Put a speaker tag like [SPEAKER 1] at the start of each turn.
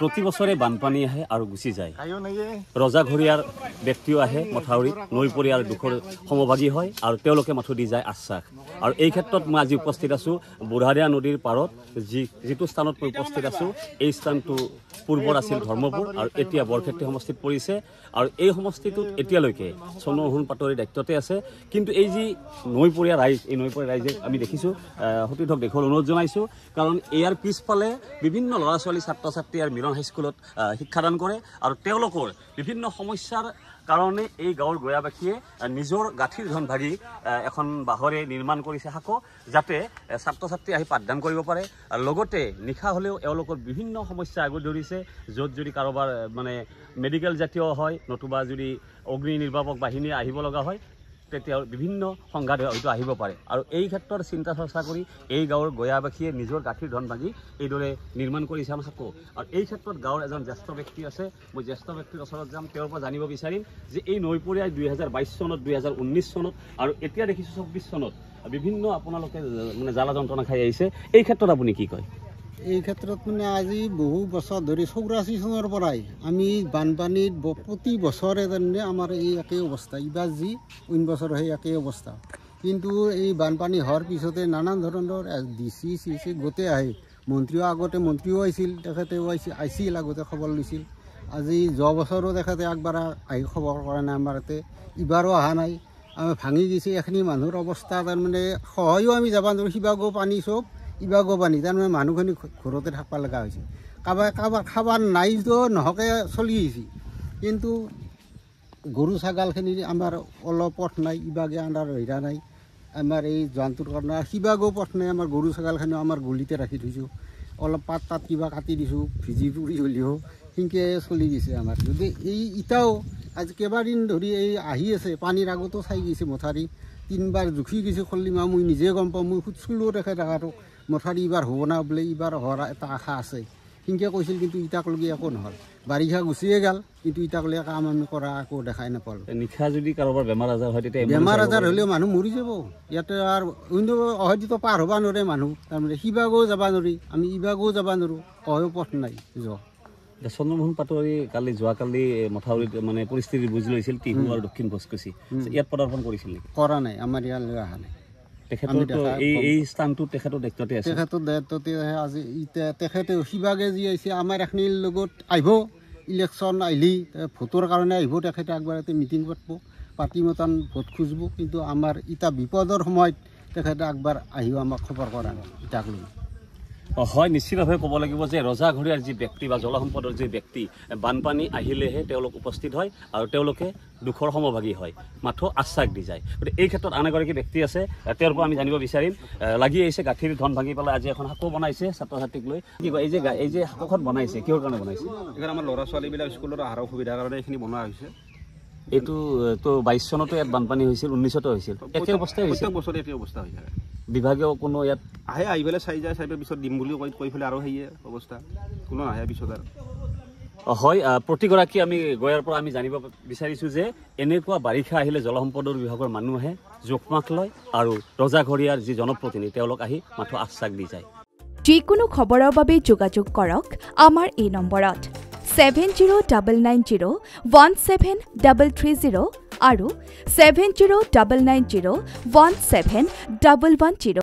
[SPEAKER 1] প্ৰতি বছৰে বানপানী আহে আৰু গুচি যায় ৰজাঘৰীয়াৰ ব্যক্তিও আহে মথাউৰিত নৈ পৰিয়াৰ দুখৰ সমভাগী হয় আৰু তেওঁলোকে মাথো দি যায় আশ্বাস আৰু এই ক্ষেত্ৰত মই আজি উপস্থিত আছোঁ বুঢ়াৰীয়া নদীৰ পাৰত যি যিটো স্থানত মই উপস্থিত আছোঁ এই স্থানটো পূৰ্বৰ আছিল ধৰ্মপুৰ আৰু এতিয়া বৰক্ষেত্ৰী সমষ্টিত পৰিছে আৰু এই সমষ্টিটোত এতিয়ালৈকে চন্দ্ৰহোণ পাটৰীৰ দায়িত্বতে আছে কিন্তু এই যি নৈপৰীয়া ৰাইজ এই নৈপৰীয়া ৰাইজে আমি দেখিছোঁ সতীৰ্থক দেশৰ অনুৰোধ জনাইছোঁ কাৰণ ইয়াৰ পিছফালে বিভিন্ন ল'ৰা ছোৱালী ছাত্ৰ ছাত্ৰী ইয়াৰ মিলন গাঁৱৰ হাইস্কুলত শিক্ষাদান কৰে আৰু তেওঁলোকৰ বিভিন্ন সমস্যাৰ কাৰণে এই গাঁৱৰ গঞাবাসীয়ে নিজৰ গাঁঠিৰ ধন ভাগি এখন বাঁহৰে নিৰ্মাণ কৰিছে শাকো যাতে ছাত্ৰ ছাত্ৰী আহি পাঠদান কৰিব পাৰে আৰু লগতে নিশা হ'লেও এওঁলোকৰ বিভিন্ন সমস্যা আগত ধৰিছে য'ত যদি কাৰোবাৰ মানে মেডিকেল জাতীয় হয় নতুবা যদি অগ্নি নিৰ্বাপক বাহিনী আহিব লগা হয় তেতিয়া বিভিন্ন সংঘাত হয়তো আহিব পাৰে আৰু এই ক্ষেত্ৰত চিন্তা চৰ্চা কৰি এই গাঁৱৰ গয়াবাসীয়ে নিজৰ গাঁঠিৰ ধন ভাঙি এইদৰে নিৰ্মাণ কৰিছে আমি থাকোঁ আৰু এই ক্ষেত্ৰত গাঁৱৰ এজন জ্যেষ্ঠ ব্যক্তি আছে মই জ্যেষ্ঠ ব্যক্তিৰ ওচৰত যাম তেওঁৰ পৰা জানিব বিচাৰিম যে এই নৈপৰীয়াই দুই হাজাৰ বাইছ চনত দুই হাজাৰ ঊনৈছ চনত আৰু এতিয়া দেখিছোঁ চৌব্বিছ চনত বিভিন্ন আপোনালোকে মানে জ্বালা যন্ত্ৰণা খাই আহিছে এই ক্ষেত্ৰত আপুনি কি কয়
[SPEAKER 2] এই ক্ষেত্ৰত মানে আজি বহু বছৰ ধৰি চৌৰাশী চনৰ পৰাই আমি বানপানীত প্ৰতি বছৰে তাৰমানে আমাৰ এই একেই অৱস্থা ইবাৰ যি অইন বছৰ সেই একেই অৱস্থা কিন্তু এই বানপানী হোৱাৰ পিছতে নানান ধৰণৰ ডি চি চি চি গোটেই আহে মন্ত্ৰীও আগতে মন্ত্ৰীও আহিছিল তেখেতেও আহিছিল আহিছিল আগতে খবৰ লৈছিল আজি যোৱা বছৰো তেখেতে আগবাৰা আহি খবৰ কৰা নাই আমাৰ ইয়াতে ইবাৰো অহা নাই আমি ভাঙি দিছে এইখিনি মানুহৰ অৱস্থা তাৰমানে সহায়ো আমি যাব নোৱাৰোঁ শিৱাগো পানী চব কিবা কবা নিজানো মানুহখিনি ঘৰতে থাকিব লগা হৈছে কাবাৰ কাবাৰ খাবাৰ নাই যদিও নহকে চলি আহিছে কিন্তু গৰু ছাগালখিনি আমাৰ অলপ পথ নাই ইভাগে আমাৰ হেৰা নাই আমাৰ এই জোৱানটোৰ কাৰণে কিবাগো পথ নাই আমাৰ গৰু ছাগালখিনিও আমাৰ গলিতে ৰাখি থৈছোঁ অলপ পাত তাত কিবা কাটি দিছোঁ ভিজি পুৰি হ'লেও সেনেকৈ চলি গৈছে আমাৰ যদি এই ইটাও আজি কেইবাদিন ধৰি এই আহি আছে পানীৰ আগতো চাই গৈছে মথাৰি তিনিবাৰ জুখি গৈছে খলি মা মই নিজে গম পাওঁ মই সুধিছিলোঁ তেখেত ৰাখাটোক মোৰ ফাৰ এইবাৰ হ'ব না বোলে এইবাৰ হোৱাৰ এটা আশা আছে সিংকে কৈছিল কিন্তু ইটাক লগি একো নহ'ল বাৰিষা গুচিয়ে গ'ল কিন্তু ইটাক লৈ কাম আমি কৰা একো দেখাই নাপালোঁ
[SPEAKER 1] নিশা যদি কাৰোবাৰ বেমাৰ আজাৰ হয় তেতিয়া বেমাৰ আজাৰ হ'লেও
[SPEAKER 2] মানুহ মৰি যাব ইয়াতে আৰু অন্য অহদিতো পাৰ হ'ব নোৱাৰে মানুহ তাৰমানে সিভাগো যাব নোৱাৰি আমি ইভাগো যাব নোৱাৰোঁ অহেও পথ নাই
[SPEAKER 1] যোৱা চন্দ্ৰমোহন পাটোৱাৰী কালি যোৱাকালি মথাউৰিত মানে পৰিস্থিতি বুজ লৈছিল টিহু আৰু দক্ষিণ ভোজকুচি ইয়াত প্ৰদৰ্শন কৰিছিল কৰা নাই আমাৰ ইয়ালৈ অহা নাই শিৱাগে
[SPEAKER 2] যি আহিছে আমাৰ এখিনিৰ লগত আহিব ইলেকশ্যন আহিলে ভোটৰ কাৰণে আহিব তেখেতে আগবাৰতে মিটিং পাতিব পাতি মতন ভোট খুজিব কিন্তু আমাৰ ইটা বিপদৰ সময়ত তেখেতে আগবাৰ আহিও আমাক খবৰ কৰা ইটাক লৈ
[SPEAKER 1] হয় নিশ্চিতভাৱে ক'ব লাগিব যে ৰজাঘৰীয়াৰ যি ব্যক্তি বা জলসম্পদৰ যি ব্যক্তি বানপানী আহিলেহে তেওঁলোক উপস্থিত হয় আৰু তেওঁলোকে দুখৰ সমভাগী হয় মাথো আশ্বাস দি যায় গতিকে এই ক্ষেত্ৰত আন এগৰাকী ব্যক্তি আছে তেওঁৰ পৰা আমি জানিব বিচাৰিম লাগি আহিছে গাঁঠিৰ ধন ভাঙি পেলাই আজি এখন শাকো বনাইছে ছাত্ৰ ছাত্ৰীক লৈ কি কয় এই যে এই যে শাকখন বনাইছে কিহৰ কাৰণে বনাইছে এইখন আমাৰ ল'ৰা ছোৱালীবিলাক স্কুলত অহাৰ সুবিধাৰ কাৰণে এইখিনি বনোৱা হৈছে এইটো তো বাইছ চনতো ইয়াত বানপানী হৈছিল উনৈছতো হৈছিল একে অৱস্থাই হৈছে
[SPEAKER 2] একে অৱস্থা হৈছে
[SPEAKER 1] বিভাগেও কোনো ইয়াত আহে আহি পেলাই চাই যায় চাই পেলাই পিছত দিম বুলিও কৈ কৈ পেলাই আৰু সেয়ে অৱস্থা কোনো আহে পিছত আৰু হয় প্ৰতিগৰাকী আমি গঞাৰ পৰা আমি জানিব বিচাৰিছোঁ যে এনেকুৱা বাৰিষা আহিলে জলসম্পদৰ বিভাগৰ মানুহে জোখমাখ লয় আৰু ৰজাঘৰীয়াৰ যি জনপ্ৰতিনিধি তেওঁলোক আহি মাথো আশ্বাস দি যায়
[SPEAKER 2] যিকোনো খবৰৰ বাবে যোগাযোগ কৰক আমাৰ এই নম্বৰত seven zero' double nine zero' one seven double three zero' আৰু seven zero' double nine zero' one seven double one zero'